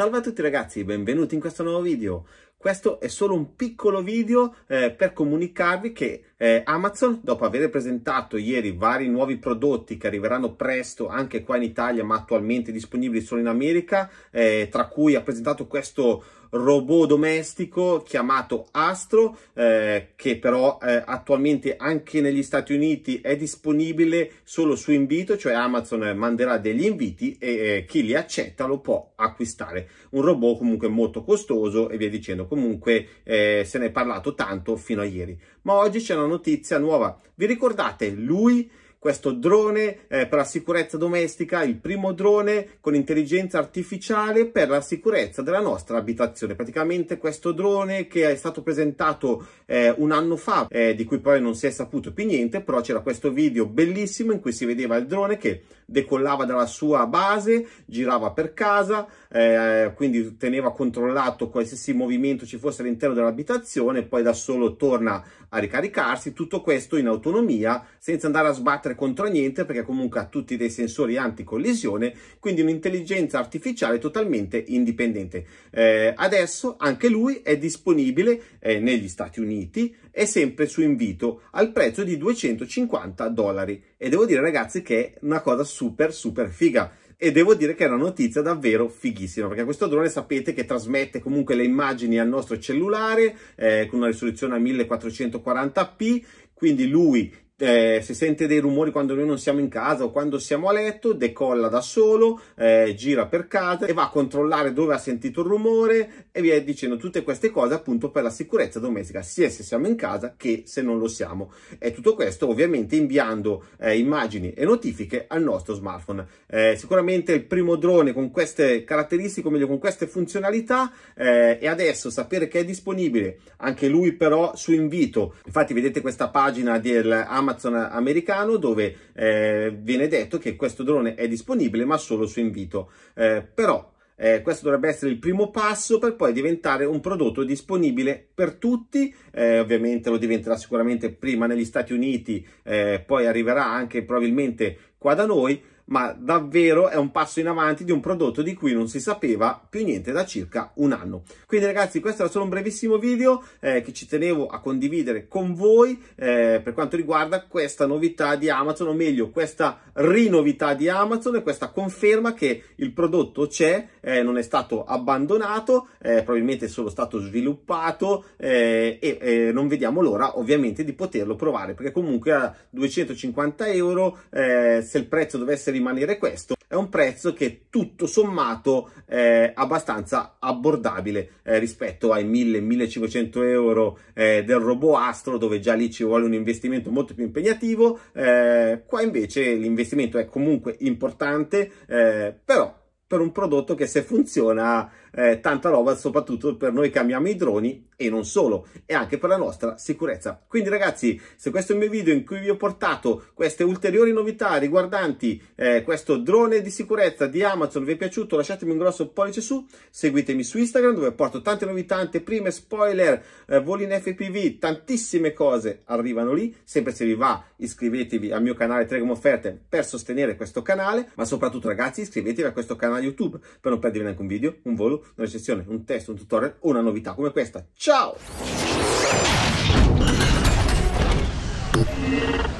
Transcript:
Salve a tutti ragazzi, benvenuti in questo nuovo video. Questo è solo un piccolo video eh, per comunicarvi che eh, Amazon, dopo aver presentato ieri vari nuovi prodotti che arriveranno presto anche qua in Italia, ma attualmente disponibili solo in America, eh, tra cui ha presentato questo robot domestico chiamato Astro, eh, che però eh, attualmente anche negli Stati Uniti è disponibile solo su invito, cioè Amazon manderà degli inviti e eh, chi li accetta lo può acquistare. Un robot comunque molto costoso e via dicendo, comunque eh, se ne è parlato tanto fino a ieri. Ma oggi c'è una notizia nuova, vi ricordate lui? questo drone eh, per la sicurezza domestica, il primo drone con intelligenza artificiale per la sicurezza della nostra abitazione. Praticamente questo drone che è stato presentato eh, un anno fa, eh, di cui poi non si è saputo più niente, però c'era questo video bellissimo in cui si vedeva il drone che decollava dalla sua base, girava per casa, eh, quindi teneva controllato qualsiasi movimento ci fosse all'interno dell'abitazione, poi da solo torna a ricaricarsi, tutto questo in autonomia senza andare a sbattere combattere contro niente perché comunque ha tutti dei sensori anticollisione, quindi un'intelligenza artificiale totalmente indipendente. Eh, adesso anche lui è disponibile eh, negli Stati Uniti e sempre su invito al prezzo di 250 dollari. E devo dire ragazzi che è una cosa super super figa e devo dire che è una notizia davvero fighissima perché questo drone sapete che trasmette comunque le immagini al nostro cellulare eh, con una risoluzione a 1440p quindi lui eh, se sente dei rumori quando noi non siamo in casa o quando siamo a letto, decolla da solo, eh, gira per casa e va a controllare dove ha sentito il rumore e via dicendo tutte queste cose appunto per la sicurezza domestica, sia se siamo in casa che se non lo siamo. E tutto questo ovviamente inviando eh, immagini e notifiche al nostro smartphone. Eh, sicuramente il primo drone con queste caratteristiche, o meglio con queste funzionalità, eh, e adesso sapere che è disponibile anche lui però su invito. Infatti vedete questa pagina del Amazon Amazon americano dove eh, viene detto che questo drone è disponibile ma solo su invito. Eh, però eh, questo dovrebbe essere il primo passo per poi diventare un prodotto disponibile per tutti, eh, ovviamente lo diventerà sicuramente prima negli Stati Uniti, eh, poi arriverà anche probabilmente qua da noi, ma davvero è un passo in avanti di un prodotto di cui non si sapeva più niente da circa un anno. Quindi ragazzi questo era solo un brevissimo video eh, che ci tenevo a condividere con voi eh, per quanto riguarda questa novità di Amazon o meglio questa rinovità di Amazon e questa conferma che il prodotto c'è, eh, non è stato abbandonato, eh, probabilmente è solo stato sviluppato eh, e eh, non vediamo l'ora ovviamente di poterlo provare perché comunque a 250 euro se il prezzo dovesse rimanere questo, è un prezzo che tutto sommato è abbastanza abbordabile eh, rispetto ai 1000-1500 euro eh, del robot Astro dove già lì ci vuole un investimento molto più impegnativo, eh, qua invece l'investimento è comunque importante, eh, però per un prodotto che se funziona eh, tanta roba soprattutto per noi che amiamo i droni e non solo e anche per la nostra sicurezza quindi ragazzi se questo è il mio video in cui vi ho portato queste ulteriori novità riguardanti eh, questo drone di sicurezza di Amazon vi è piaciuto lasciatemi un grosso pollice su seguitemi su Instagram dove porto tante novità anteprime spoiler eh, voli in FPV tantissime cose arrivano lì sempre se vi va iscrivetevi al mio canale Telegram Offerte per sostenere questo canale ma soprattutto ragazzi iscrivetevi a questo canale YouTube per non perdere neanche un video un volo una recensione, un test, un tutorial o una novità come questa. Ciao!